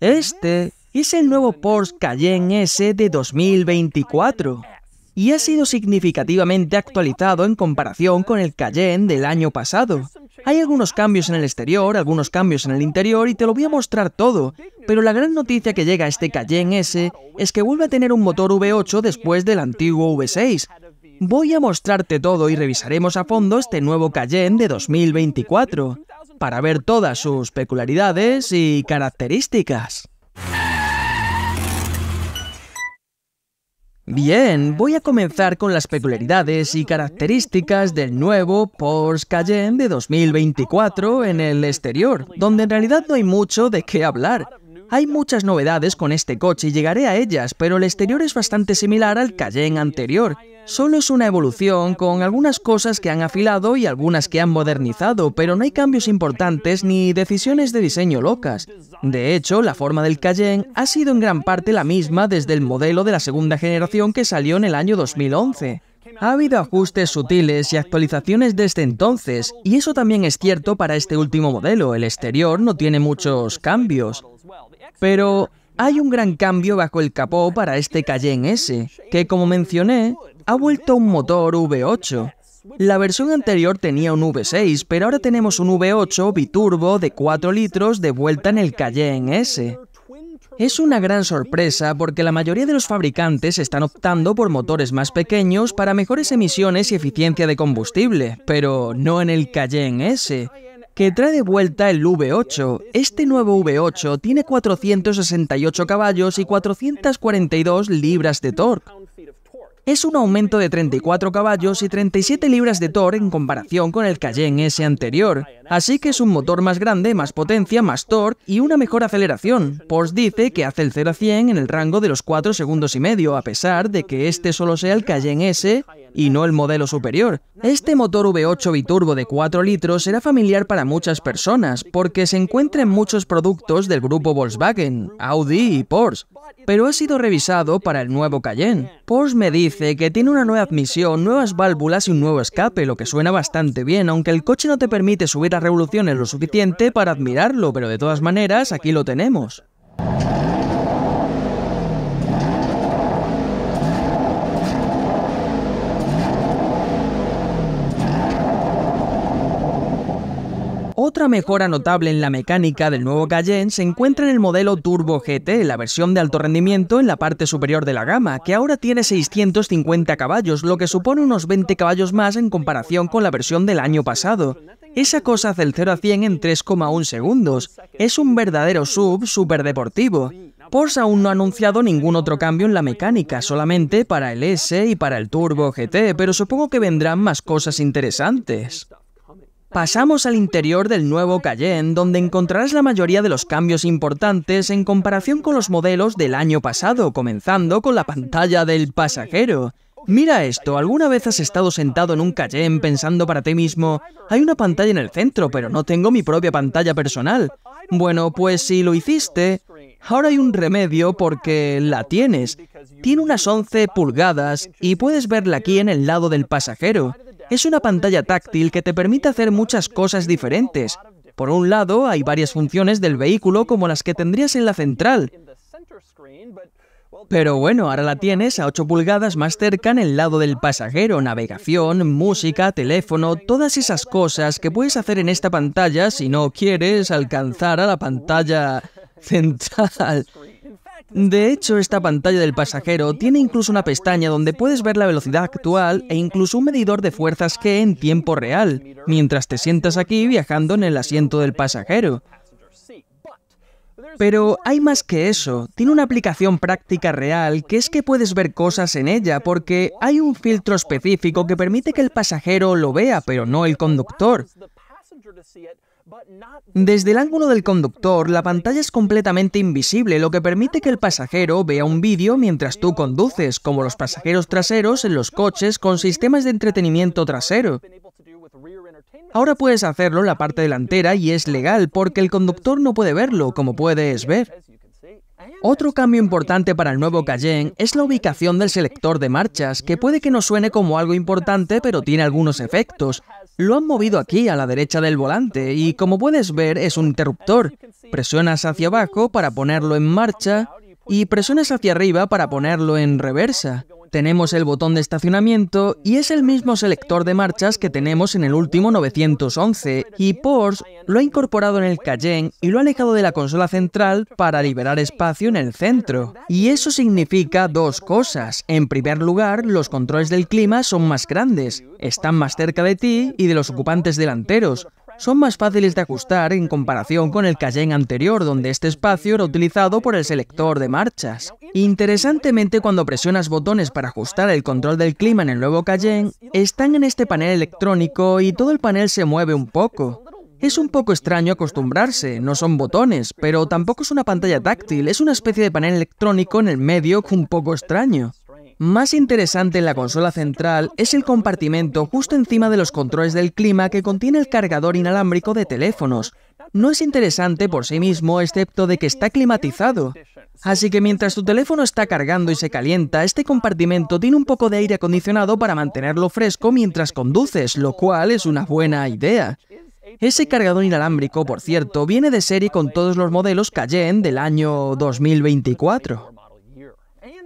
Este es el nuevo Porsche Cayenne S de 2024 y ha sido significativamente actualizado en comparación con el Cayenne del año pasado. Hay algunos cambios en el exterior, algunos cambios en el interior y te lo voy a mostrar todo, pero la gran noticia que llega a este Cayenne S es que vuelve a tener un motor V8 después del antiguo V6. Voy a mostrarte todo y revisaremos a fondo este nuevo Cayenne de 2024 para ver todas sus peculiaridades y características. Bien, voy a comenzar con las peculiaridades y características del nuevo Porsche Cayenne de 2024 en el exterior, donde en realidad no hay mucho de qué hablar. Hay muchas novedades con este coche y llegaré a ellas, pero el exterior es bastante similar al Cayenne anterior. Solo es una evolución con algunas cosas que han afilado y algunas que han modernizado, pero no hay cambios importantes ni decisiones de diseño locas. De hecho, la forma del Cayenne ha sido en gran parte la misma desde el modelo de la segunda generación que salió en el año 2011. Ha habido ajustes sutiles y actualizaciones desde entonces, y eso también es cierto para este último modelo, el exterior no tiene muchos cambios. Pero hay un gran cambio bajo el capó para este Cayenne S, que como mencioné, ha vuelto un motor V8. La versión anterior tenía un V6, pero ahora tenemos un V8 biturbo de 4 litros de vuelta en el Cayenne S. Es una gran sorpresa porque la mayoría de los fabricantes están optando por motores más pequeños para mejores emisiones y eficiencia de combustible, pero no en el Cayenne S que trae de vuelta el V8. Este nuevo V8 tiene 468 caballos y 442 libras de torque es un aumento de 34 caballos y 37 libras de torque en comparación con el Cayenne S anterior, así que es un motor más grande, más potencia, más torque y una mejor aceleración. Porsche dice que hace el 0 a 100 en el rango de los 4 segundos y medio, a pesar de que este solo sea el Cayenne S y no el modelo superior. Este motor V8 biturbo de 4 litros será familiar para muchas personas porque se encuentra en muchos productos del grupo Volkswagen, Audi y Porsche, pero ha sido revisado para el nuevo Cayenne. Porsche me dice que tiene una nueva admisión, nuevas válvulas y un nuevo escape, lo que suena bastante bien, aunque el coche no te permite subir a revoluciones lo suficiente para admirarlo, pero de todas maneras aquí lo tenemos. Otra mejora notable en la mecánica del nuevo Cayenne se encuentra en el modelo Turbo GT, la versión de alto rendimiento en la parte superior de la gama, que ahora tiene 650 caballos, lo que supone unos 20 caballos más en comparación con la versión del año pasado. Esa cosa hace el 0 a 100 en 3,1 segundos. Es un verdadero sub deportivo. Porsche aún no ha anunciado ningún otro cambio en la mecánica, solamente para el S y para el Turbo GT, pero supongo que vendrán más cosas interesantes. Pasamos al interior del nuevo Cayenne, donde encontrarás la mayoría de los cambios importantes en comparación con los modelos del año pasado, comenzando con la pantalla del pasajero. Mira esto, ¿alguna vez has estado sentado en un Cayenne pensando para ti mismo, hay una pantalla en el centro, pero no tengo mi propia pantalla personal? Bueno, pues si lo hiciste, ahora hay un remedio porque la tienes. Tiene unas 11 pulgadas y puedes verla aquí en el lado del pasajero es una pantalla táctil que te permite hacer muchas cosas diferentes. Por un lado, hay varias funciones del vehículo como las que tendrías en la central. Pero bueno, ahora la tienes a 8 pulgadas más cerca en el lado del pasajero, navegación, música, teléfono, todas esas cosas que puedes hacer en esta pantalla si no quieres alcanzar a la pantalla central. De hecho, esta pantalla del pasajero tiene incluso una pestaña donde puedes ver la velocidad actual e incluso un medidor de fuerzas que en tiempo real, mientras te sientas aquí viajando en el asiento del pasajero. Pero hay más que eso, tiene una aplicación práctica real que es que puedes ver cosas en ella porque hay un filtro específico que permite que el pasajero lo vea pero no el conductor. Desde el ángulo del conductor, la pantalla es completamente invisible, lo que permite que el pasajero vea un vídeo mientras tú conduces, como los pasajeros traseros en los coches con sistemas de entretenimiento trasero. Ahora puedes hacerlo en la parte delantera y es legal porque el conductor no puede verlo, como puedes ver. Otro cambio importante para el nuevo Cayenne es la ubicación del selector de marchas, que puede que no suene como algo importante, pero tiene algunos efectos. Lo han movido aquí, a la derecha del volante, y como puedes ver es un interruptor. Presionas hacia abajo para ponerlo en marcha y presionas hacia arriba para ponerlo en reversa tenemos el botón de estacionamiento y es el mismo selector de marchas que tenemos en el último 911 y Porsche lo ha incorporado en el Cayenne y lo ha alejado de la consola central para liberar espacio en el centro. Y eso significa dos cosas. En primer lugar, los controles del clima son más grandes, están más cerca de ti y de los ocupantes delanteros, son más fáciles de ajustar en comparación con el Cayenne anterior, donde este espacio era utilizado por el selector de marchas. Interesantemente, cuando presionas botones para ajustar el control del clima en el nuevo Cayenne, están en este panel electrónico y todo el panel se mueve un poco. Es un poco extraño acostumbrarse, no son botones, pero tampoco es una pantalla táctil, es una especie de panel electrónico en el medio un poco extraño. Más interesante en la consola central es el compartimento justo encima de los controles del clima que contiene el cargador inalámbrico de teléfonos. No es interesante por sí mismo excepto de que está climatizado. Así que mientras tu teléfono está cargando y se calienta, este compartimento tiene un poco de aire acondicionado para mantenerlo fresco mientras conduces, lo cual es una buena idea. Ese cargador inalámbrico, por cierto, viene de serie con todos los modelos Cayenne del año 2024.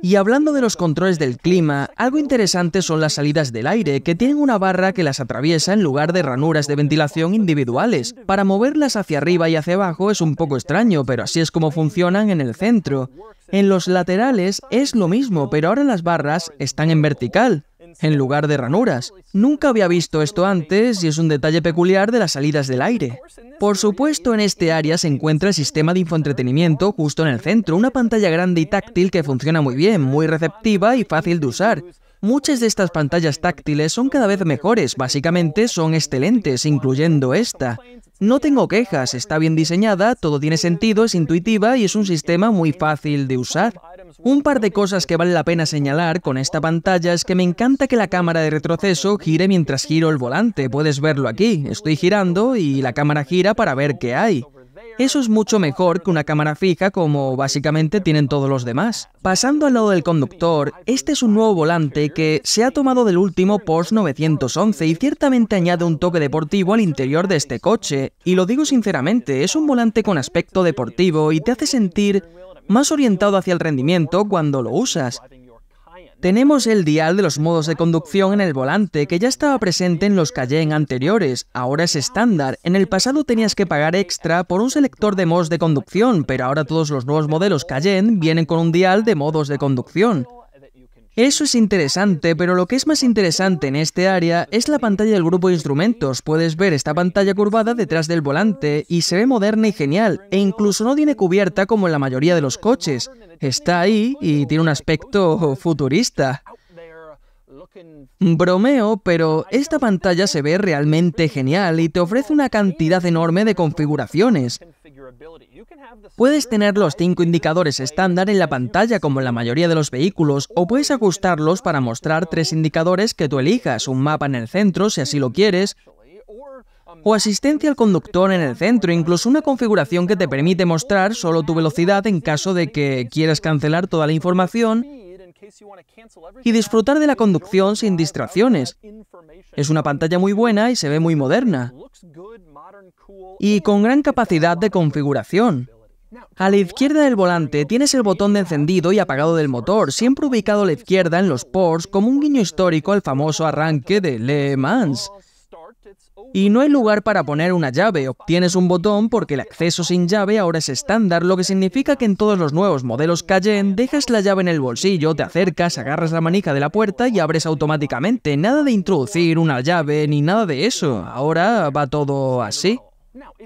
Y hablando de los controles del clima, algo interesante son las salidas del aire, que tienen una barra que las atraviesa en lugar de ranuras de ventilación individuales. Para moverlas hacia arriba y hacia abajo es un poco extraño, pero así es como funcionan en el centro. En los laterales es lo mismo, pero ahora las barras están en vertical en lugar de ranuras. Nunca había visto esto antes y es un detalle peculiar de las salidas del aire. Por supuesto, en este área se encuentra el sistema de infoentretenimiento justo en el centro, una pantalla grande y táctil que funciona muy bien, muy receptiva y fácil de usar. Muchas de estas pantallas táctiles son cada vez mejores, básicamente son excelentes, incluyendo esta. No tengo quejas, está bien diseñada, todo tiene sentido, es intuitiva y es un sistema muy fácil de usar. Un par de cosas que vale la pena señalar con esta pantalla es que me encanta que la cámara de retroceso gire mientras giro el volante. Puedes verlo aquí. Estoy girando y la cámara gira para ver qué hay. Eso es mucho mejor que una cámara fija como básicamente tienen todos los demás. Pasando al lado del conductor, este es un nuevo volante que se ha tomado del último Porsche 911 y ciertamente añade un toque deportivo al interior de este coche. Y lo digo sinceramente, es un volante con aspecto deportivo y te hace sentir más orientado hacia el rendimiento cuando lo usas. Tenemos el dial de los modos de conducción en el volante, que ya estaba presente en los Cayenne anteriores, ahora es estándar. En el pasado tenías que pagar extra por un selector de modos de conducción, pero ahora todos los nuevos modelos Cayenne vienen con un dial de modos de conducción. Eso es interesante, pero lo que es más interesante en este área es la pantalla del grupo de instrumentos. Puedes ver esta pantalla curvada detrás del volante y se ve moderna y genial, e incluso no tiene cubierta como en la mayoría de los coches. Está ahí y tiene un aspecto futurista. Bromeo, pero esta pantalla se ve realmente genial y te ofrece una cantidad enorme de configuraciones. Puedes tener los cinco indicadores estándar en la pantalla como en la mayoría de los vehículos o puedes ajustarlos para mostrar tres indicadores que tú elijas, un mapa en el centro si así lo quieres, o asistencia al conductor en el centro, incluso una configuración que te permite mostrar solo tu velocidad en caso de que quieras cancelar toda la información y disfrutar de la conducción sin distracciones. Es una pantalla muy buena y se ve muy moderna y con gran capacidad de configuración. A la izquierda del volante tienes el botón de encendido y apagado del motor, siempre ubicado a la izquierda en los ports como un guiño histórico al famoso arranque de Le Mans. Y no hay lugar para poner una llave, obtienes un botón porque el acceso sin llave ahora es estándar, lo que significa que en todos los nuevos modelos Cayenne dejas la llave en el bolsillo, te acercas, agarras la manija de la puerta y abres automáticamente, nada de introducir una llave ni nada de eso, ahora va todo así.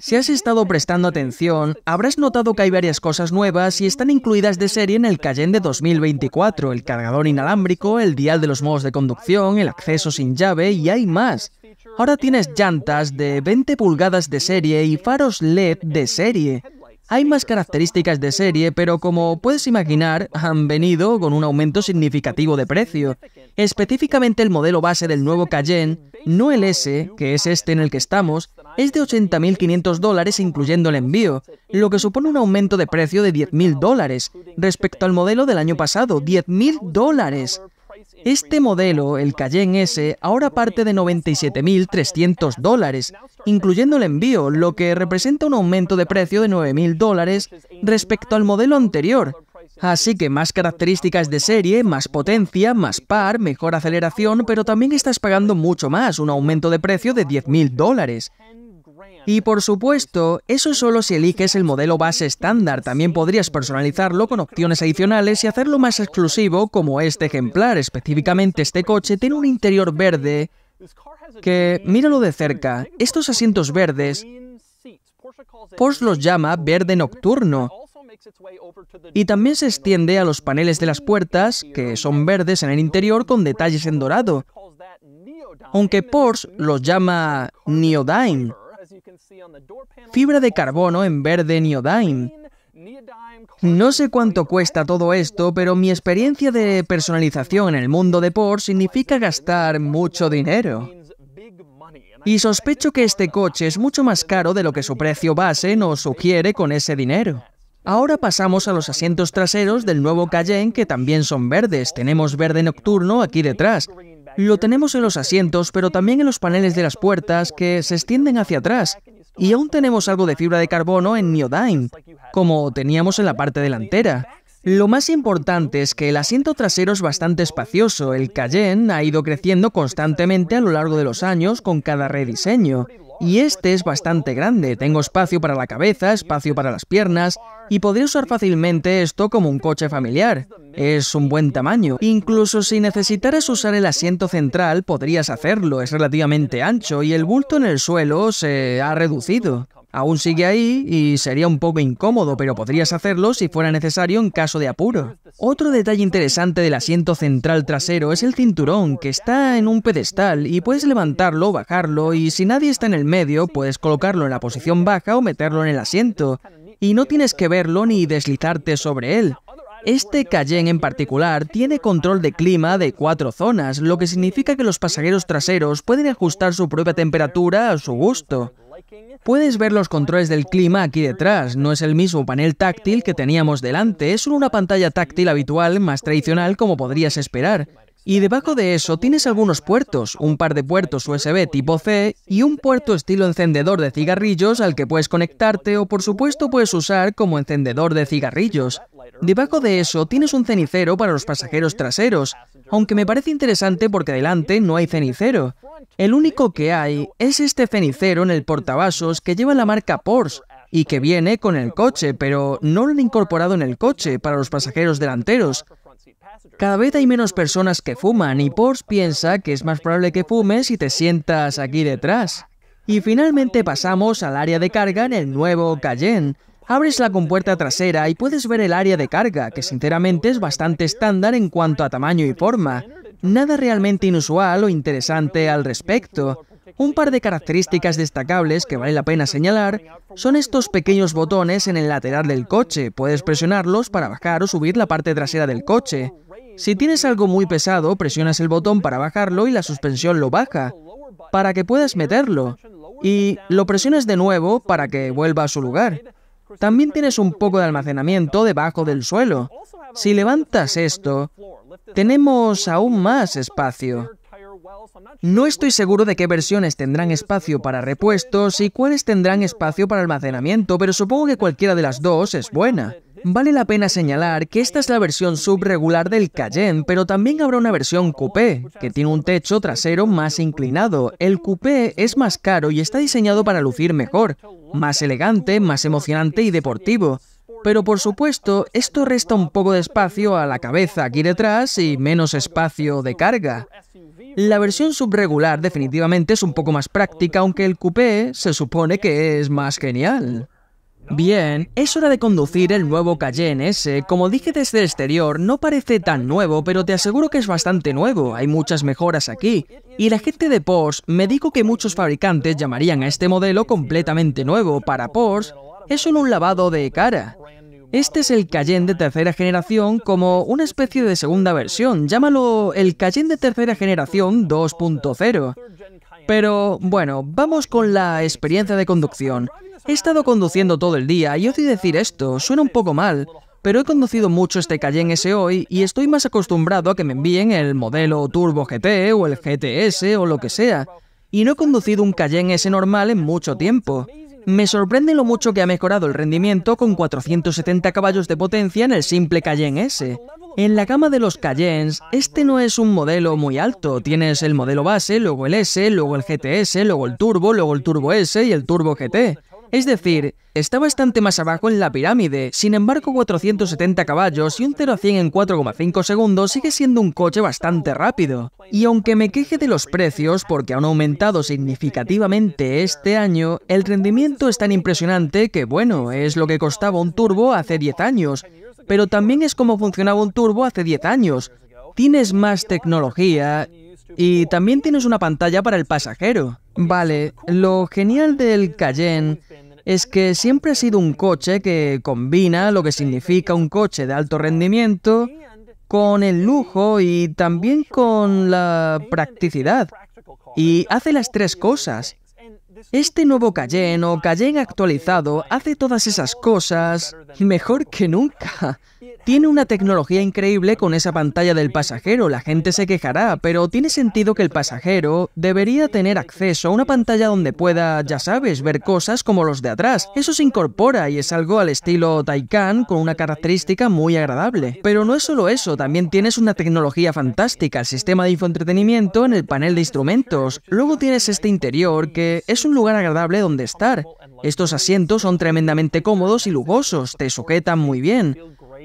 Si has estado prestando atención, habrás notado que hay varias cosas nuevas y están incluidas de serie en el Cayenne de 2024, el cargador inalámbrico, el dial de los modos de conducción, el acceso sin llave y hay más. Ahora tienes llantas de 20 pulgadas de serie y faros LED de serie. Hay más características de serie, pero como puedes imaginar, han venido con un aumento significativo de precio. Específicamente el modelo base del nuevo Cayenne, no el S, que es este en el que estamos, es de 80.500 dólares incluyendo el envío, lo que supone un aumento de precio de 10.000 dólares respecto al modelo del año pasado, 10.000 dólares. Este modelo, el Cayenne S, ahora parte de 97.300 dólares, incluyendo el envío, lo que representa un aumento de precio de 9.000 dólares respecto al modelo anterior. Así que más características de serie, más potencia, más par, mejor aceleración, pero también estás pagando mucho más, un aumento de precio de 10.000 dólares. Y por supuesto, eso solo si eliges el modelo base estándar. También podrías personalizarlo con opciones adicionales y hacerlo más exclusivo, como este ejemplar. Específicamente, este coche tiene un interior verde que, míralo de cerca, estos asientos verdes, Porsche los llama verde nocturno. Y también se extiende a los paneles de las puertas, que son verdes en el interior con detalles en dorado. Aunque Porsche los llama neodyne. Fibra de carbono en verde neodyme. No sé cuánto cuesta todo esto, pero mi experiencia de personalización en el mundo de Porsche significa gastar mucho dinero. Y sospecho que este coche es mucho más caro de lo que su precio base nos sugiere con ese dinero. Ahora pasamos a los asientos traseros del nuevo Cayenne que también son verdes. Tenemos verde nocturno aquí detrás. Lo tenemos en los asientos, pero también en los paneles de las puertas que se extienden hacia atrás. Y aún tenemos algo de fibra de carbono en Neodyne, como teníamos en la parte delantera. Lo más importante es que el asiento trasero es bastante espacioso. El Cayenne ha ido creciendo constantemente a lo largo de los años con cada rediseño. Y este es bastante grande, tengo espacio para la cabeza, espacio para las piernas, y podría usar fácilmente esto como un coche familiar. Es un buen tamaño. Incluso si necesitaras usar el asiento central, podrías hacerlo, es relativamente ancho y el bulto en el suelo se ha reducido. Aún sigue ahí y sería un poco incómodo, pero podrías hacerlo si fuera necesario en caso de apuro. Otro detalle interesante del asiento central trasero es el cinturón, que está en un pedestal y puedes levantarlo o bajarlo y si nadie está en el medio puedes colocarlo en la posición baja o meterlo en el asiento. Y no tienes que verlo ni deslizarte sobre él. Este Cayenne en particular tiene control de clima de cuatro zonas, lo que significa que los pasajeros traseros pueden ajustar su propia temperatura a su gusto. Puedes ver los controles del clima aquí detrás, no es el mismo panel táctil que teníamos delante, es una pantalla táctil habitual, más tradicional como podrías esperar. Y debajo de eso tienes algunos puertos, un par de puertos USB tipo C y un puerto estilo encendedor de cigarrillos al que puedes conectarte o por supuesto puedes usar como encendedor de cigarrillos. Debajo de eso tienes un cenicero para los pasajeros traseros, aunque me parece interesante porque delante no hay cenicero. El único que hay es este cenicero en el portavasos que lleva la marca Porsche y que viene con el coche, pero no lo han incorporado en el coche para los pasajeros delanteros. Cada vez hay menos personas que fuman y Porsche piensa que es más probable que fumes si te sientas aquí detrás. Y finalmente pasamos al área de carga en el nuevo Cayenne. Abres la compuerta trasera y puedes ver el área de carga, que sinceramente es bastante estándar en cuanto a tamaño y forma. Nada realmente inusual o interesante al respecto. Un par de características destacables que vale la pena señalar son estos pequeños botones en el lateral del coche. Puedes presionarlos para bajar o subir la parte trasera del coche. Si tienes algo muy pesado, presionas el botón para bajarlo y la suspensión lo baja, para que puedas meterlo. Y lo presionas de nuevo para que vuelva a su lugar. También tienes un poco de almacenamiento debajo del suelo. Si levantas esto, tenemos aún más espacio. No estoy seguro de qué versiones tendrán espacio para repuestos y cuáles tendrán espacio para almacenamiento, pero supongo que cualquiera de las dos es buena. Vale la pena señalar que esta es la versión subregular del Cayenne, pero también habrá una versión coupé, que tiene un techo trasero más inclinado. El coupé es más caro y está diseñado para lucir mejor, más elegante, más emocionante y deportivo. Pero por supuesto, esto resta un poco de espacio a la cabeza aquí detrás y menos espacio de carga. La versión subregular definitivamente es un poco más práctica, aunque el coupé se supone que es más genial. Bien, es hora de conducir el nuevo Cayenne S. Como dije desde el exterior, no parece tan nuevo, pero te aseguro que es bastante nuevo, hay muchas mejoras aquí. Y la gente de Porsche me dijo que muchos fabricantes llamarían a este modelo completamente nuevo. Para Porsche, es solo un lavado de cara. Este es el Cayenne de tercera generación como una especie de segunda versión. Llámalo el Cayenne de tercera generación 2.0. Pero bueno, vamos con la experiencia de conducción. He estado conduciendo todo el día y odio decir esto, suena un poco mal, pero he conducido mucho este Cayenne S hoy y estoy más acostumbrado a que me envíen el modelo Turbo GT o el GTS o lo que sea. Y no he conducido un Cayenne S normal en mucho tiempo. Me sorprende lo mucho que ha mejorado el rendimiento con 470 caballos de potencia en el simple Cayenne S. En la gama de los Cayennes, este no es un modelo muy alto. Tienes el modelo base, luego el S, luego el GTS, luego el Turbo, luego el Turbo S y el Turbo GT. Es decir, está bastante más abajo en la pirámide, sin embargo 470 caballos y un 0 a 100 en 4,5 segundos sigue siendo un coche bastante rápido. Y aunque me queje de los precios porque han aumentado significativamente este año, el rendimiento es tan impresionante que bueno, es lo que costaba un turbo hace 10 años, pero también es como funcionaba un turbo hace 10 años. Tienes más tecnología y también tienes una pantalla para el pasajero. Vale, lo genial del Cayenne es que siempre ha sido un coche que combina lo que significa un coche de alto rendimiento con el lujo y también con la practicidad. Y hace las tres cosas. Este nuevo Cayenne o Cayenne actualizado hace todas esas cosas mejor que nunca. Tiene una tecnología increíble con esa pantalla del pasajero, la gente se quejará, pero tiene sentido que el pasajero debería tener acceso a una pantalla donde pueda, ya sabes, ver cosas como los de atrás. Eso se incorpora y es algo al estilo Taycan con una característica muy agradable. Pero no es solo eso, también tienes una tecnología fantástica, el sistema de infoentretenimiento en el panel de instrumentos. Luego tienes este interior que es un lugar agradable donde estar. Estos asientos son tremendamente cómodos y lujosos, te sujetan muy bien.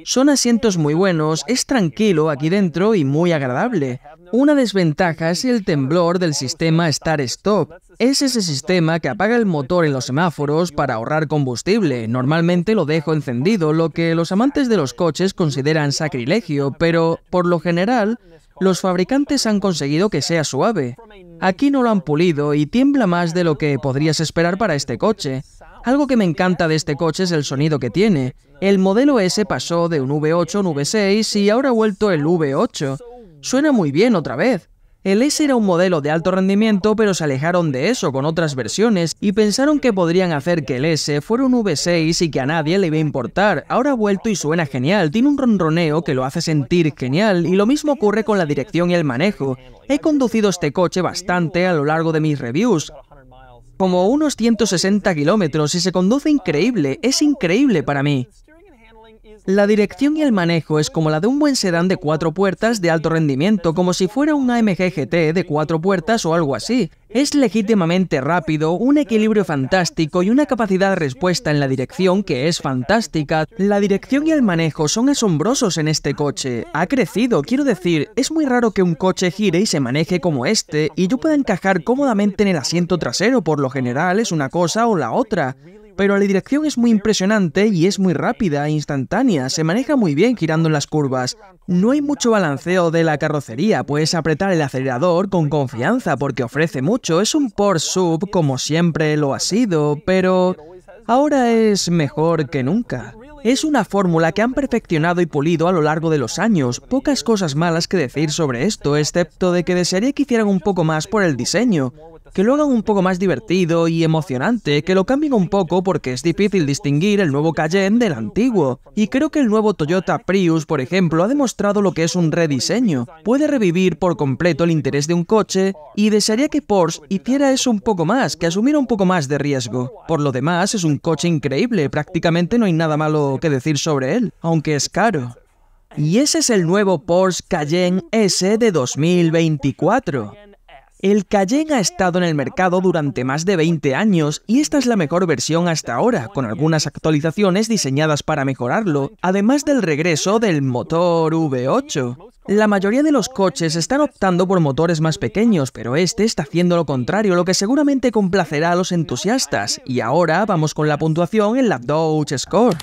Son asientos muy buenos, es tranquilo aquí dentro y muy agradable. Una desventaja es el temblor del sistema Start Stop. Es ese sistema que apaga el motor en los semáforos para ahorrar combustible. Normalmente lo dejo encendido, lo que los amantes de los coches consideran sacrilegio, pero por lo general los fabricantes han conseguido que sea suave. Aquí no lo han pulido y tiembla más de lo que podrías esperar para este coche. Algo que me encanta de este coche es el sonido que tiene. El modelo S pasó de un V8 a un V6 y ahora ha vuelto el V8. Suena muy bien otra vez. El S era un modelo de alto rendimiento, pero se alejaron de eso con otras versiones y pensaron que podrían hacer que el S fuera un V6 y que a nadie le iba a importar. Ahora ha vuelto y suena genial, tiene un ronroneo que lo hace sentir genial y lo mismo ocurre con la dirección y el manejo. He conducido este coche bastante a lo largo de mis reviews como unos 160 kilómetros y se conduce increíble, es increíble para mí. La dirección y el manejo es como la de un buen sedán de cuatro puertas de alto rendimiento, como si fuera un AMG GT de cuatro puertas o algo así. Es legítimamente rápido, un equilibrio fantástico y una capacidad de respuesta en la dirección que es fantástica. La dirección y el manejo son asombrosos en este coche. Ha crecido, quiero decir, es muy raro que un coche gire y se maneje como este, y yo pueda encajar cómodamente en el asiento trasero, por lo general es una cosa o la otra. Pero la dirección es muy impresionante y es muy rápida e instantánea, se maneja muy bien girando en las curvas. No hay mucho balanceo de la carrocería, puedes apretar el acelerador con confianza porque ofrece mucho, es un Porsche Sub como siempre lo ha sido, pero ahora es mejor que nunca. Es una fórmula que han perfeccionado y pulido a lo largo de los años. Pocas cosas malas que decir sobre esto, excepto de que desearía que hicieran un poco más por el diseño que lo hagan un poco más divertido y emocionante, que lo cambien un poco porque es difícil distinguir el nuevo Cayenne del antiguo. Y creo que el nuevo Toyota Prius, por ejemplo, ha demostrado lo que es un rediseño. Puede revivir por completo el interés de un coche y desearía que Porsche hiciera eso un poco más, que asumiera un poco más de riesgo. Por lo demás, es un coche increíble, prácticamente no hay nada malo que decir sobre él, aunque es caro. Y ese es el nuevo Porsche Cayenne S de 2024. El Cayenne ha estado en el mercado durante más de 20 años y esta es la mejor versión hasta ahora, con algunas actualizaciones diseñadas para mejorarlo, además del regreso del motor V8. La mayoría de los coches están optando por motores más pequeños, pero este está haciendo lo contrario, lo que seguramente complacerá a los entusiastas. Y ahora vamos con la puntuación en la Dodge Score.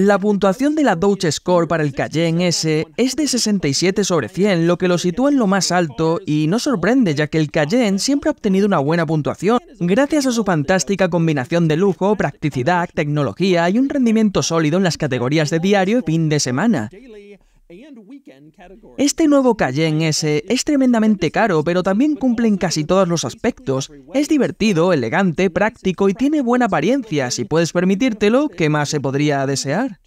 La puntuación de la Deutsche Score para el Cayenne S es de 67 sobre 100, lo que lo sitúa en lo más alto y no sorprende ya que el Cayenne siempre ha obtenido una buena puntuación gracias a su fantástica combinación de lujo, practicidad, tecnología y un rendimiento sólido en las categorías de diario y fin de semana. Este nuevo Cayenne S es tremendamente caro, pero también cumple en casi todos los aspectos. Es divertido, elegante, práctico y tiene buena apariencia. Si puedes permitírtelo, ¿qué más se podría desear?